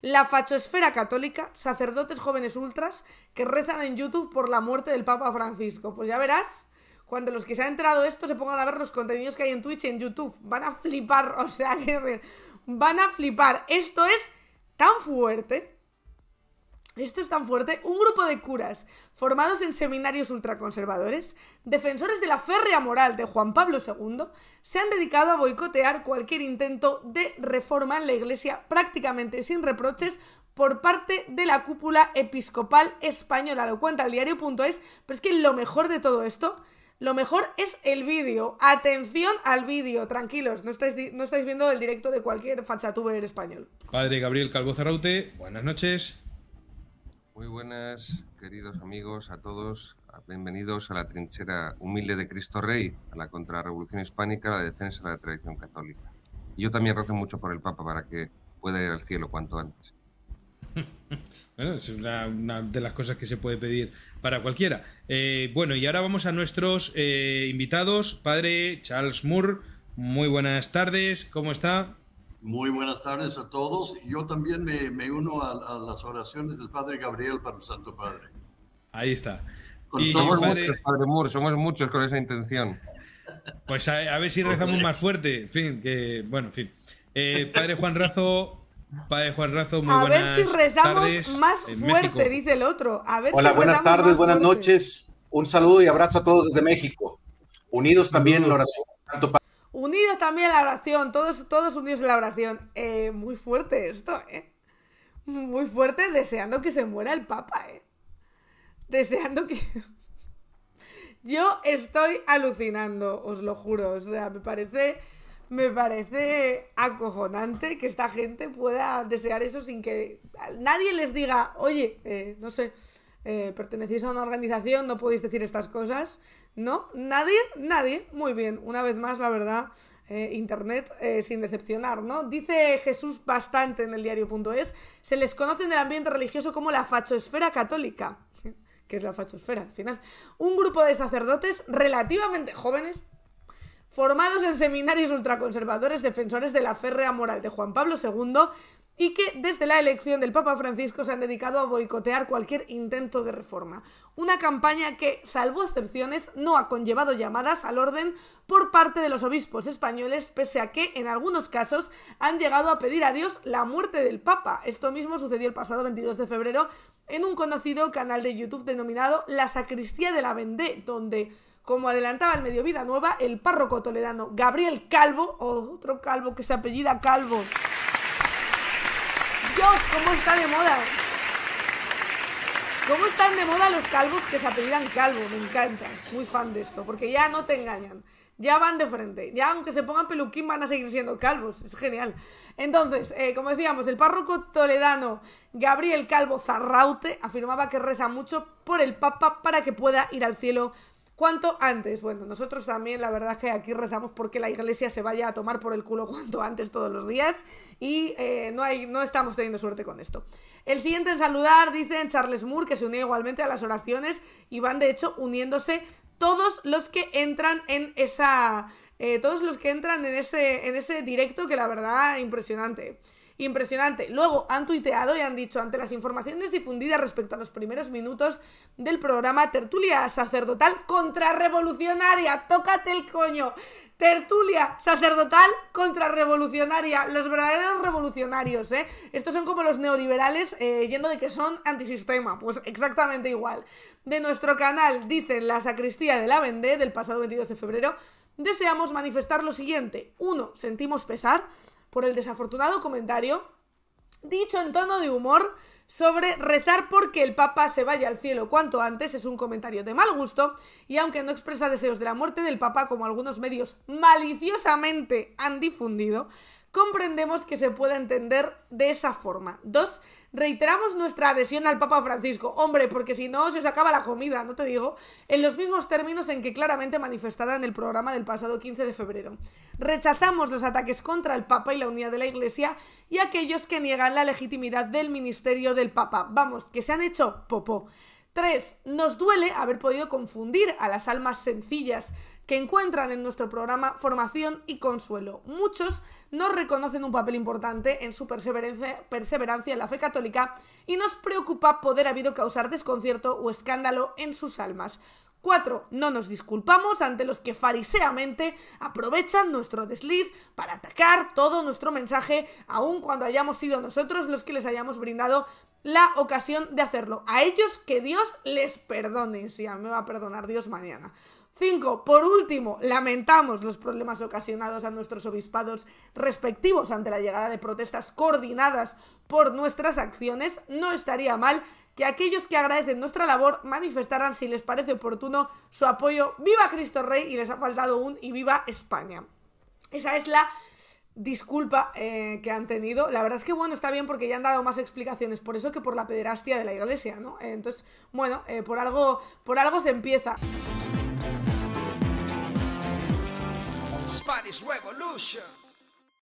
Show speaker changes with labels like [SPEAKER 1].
[SPEAKER 1] La fachosfera católica, sacerdotes jóvenes ultras que rezan en YouTube por la muerte del Papa Francisco. Pues ya verás, cuando los que se han enterado de esto se pongan a ver los contenidos que hay en Twitch y en YouTube. Van a flipar, o sea, que van a flipar. Esto es tan fuerte esto es tan fuerte, un grupo de curas formados en seminarios ultraconservadores, defensores de la férrea moral de Juan Pablo II, se han dedicado a boicotear cualquier intento de reforma en la Iglesia prácticamente sin reproches por parte de la cúpula episcopal española, lo cuenta el diario.es, pero es que lo mejor de todo esto lo mejor es el vídeo. Atención al vídeo, tranquilos, no estáis, no estáis viendo el directo de cualquier fachatuber español. Padre Gabriel Calvo Cerraute, buenas noches. Muy buenas, queridos amigos, a todos. Bienvenidos a la trinchera humilde de Cristo Rey, a la contrarrevolución hispánica, a la defensa de la tradición católica. Y yo también rezo mucho por el Papa para que pueda ir al cielo cuanto antes. bueno, es una, de las cosas que se puede pedir para cualquiera. Eh, bueno, y ahora vamos a nuestros eh, invitados. Padre Charles Moore, muy buenas tardes, ¿cómo está? Muy buenas tardes a todos. Yo también me, uno a, las oraciones del Padre Gabriel para el Santo Padre. Ahí está. Somos Muchos, padre Moore, somos muchos con esa intención. Pues a, ver si pues rezamos más fuerte. En fin, que bueno, en fin. Eh, padre Juan Razo, Padre Juan Razo, muy a ver si rezamos más fuerte, dice el otro. Hola, buenas tardes, buenas noches. Un saludo y abrazo a todos desde México. Unidos también en la oración. Unidos también a la oración, todos, todos unidos en la oración. Eh, muy fuerte esto, ¿eh? Muy fuerte deseando que se muera el Papa, ¿eh? Deseando que... Yo estoy alucinando, os lo juro. O sea, me parece, me parece acojonante que esta gente pueda desear eso sin que nadie les diga, oye, eh, no sé, eh, pertenecéis a una organización, no podéis decir estas cosas. ¿No? ¿Nadie? Nadie. Muy bien. Una vez más, la verdad, eh, Internet eh, sin decepcionar, ¿no? Dice Jesús bastante en el diario.es, se les conoce en el ambiente religioso como la fachosfera católica, que es la fachosfera al final. Un grupo de sacerdotes relativamente jóvenes, formados en seminarios ultraconservadores defensores de la férrea moral de Juan Pablo II, y que desde la elección del Papa Francisco se han dedicado a boicotear cualquier intento de reforma. Una campaña que, salvo excepciones, no ha conllevado llamadas al orden por parte de los obispos españoles, pese a que, en algunos casos, han llegado a pedir a Dios la muerte del Papa. Esto mismo sucedió el pasado 22 de febrero en un conocido canal de YouTube denominado La Sacristía de la Vendée, donde como adelantaba el Medio Vida Nueva, el párroco toledano Gabriel Calvo, otro calvo que se apellida Calvo, Dios, cómo está de moda. ¿Cómo están de moda los calvos que se apellidan calvo? Me encanta. Muy fan de esto, porque ya no te engañan. Ya van de frente. Ya aunque se pongan peluquín van a seguir siendo calvos. Es genial. Entonces, eh, como decíamos, el párroco toledano Gabriel Calvo Zarraute afirmaba que reza mucho por el Papa para que pueda ir al cielo cuanto antes. Bueno, nosotros también la verdad que aquí rezamos porque la iglesia se vaya a tomar por el culo cuanto antes todos los días y eh, no, hay, no estamos teniendo suerte con esto. El siguiente en saludar, dicen Charles Moore, que se unió igualmente a las oraciones y van de hecho uniéndose todos los que entran en esa... Eh, todos los que entran en ese, en ese directo que la verdad impresionante. Impresionante. Luego han tuiteado y han dicho, ante las informaciones difundidas respecto a los primeros minutos del programa Tertulia Sacerdotal Contrarrevolucionaria, tócate el coño. Tertulia sacerdotal contrarrevolucionaria. Los verdaderos revolucionarios, ¿eh? Estos son como los neoliberales eh, yendo de que son antisistema. Pues exactamente igual. De nuestro canal, dicen la sacristía de la Vendée del pasado 22 de febrero, deseamos manifestar lo siguiente. Uno, sentimos pesar por el desafortunado comentario, dicho en tono de humor, sobre rezar porque el Papa se vaya al cielo cuanto antes es un comentario de mal gusto y aunque no expresa deseos de la muerte del Papa como algunos medios maliciosamente han difundido, comprendemos que se pueda entender de esa forma. Dos, reiteramos nuestra adhesión al Papa Francisco. Hombre, porque si no se os acaba la comida, no te digo, en los mismos términos en que claramente manifestada en el programa del pasado 15 de febrero. Rechazamos los ataques contra el Papa y la unidad de la Iglesia y aquellos que niegan la legitimidad del ministerio del Papa. Vamos, que se han hecho popó. 3. Nos duele haber podido confundir a las almas sencillas que encuentran en nuestro programa formación y consuelo. Muchos no reconocen un papel importante en su perseverancia, perseverancia en la fe católica y nos preocupa poder habido causar desconcierto o escándalo en sus almas. 4. No nos disculpamos ante los que fariseamente aprovechan nuestro desliz para atacar todo nuestro mensaje, aun cuando hayamos sido nosotros los que les hayamos brindado la ocasión de hacerlo. A ellos que Dios les perdone, si a mí me va a perdonar Dios mañana. 5. Por último, lamentamos los problemas ocasionados a nuestros obispados respectivos ante la llegada de protestas coordinadas por nuestras acciones. No estaría mal que aquellos que agradecen nuestra labor manifestaran, si les parece oportuno, su apoyo. ¡Viva Cristo Rey! Y les ha faltado un y viva España. Esa es la disculpa eh, que han tenido. La verdad es que, bueno, está bien porque ya han dado más explicaciones por eso que por la pederastia de la iglesia, ¿no? entonces, bueno, eh, por, algo, por algo se empieza. It's revolution.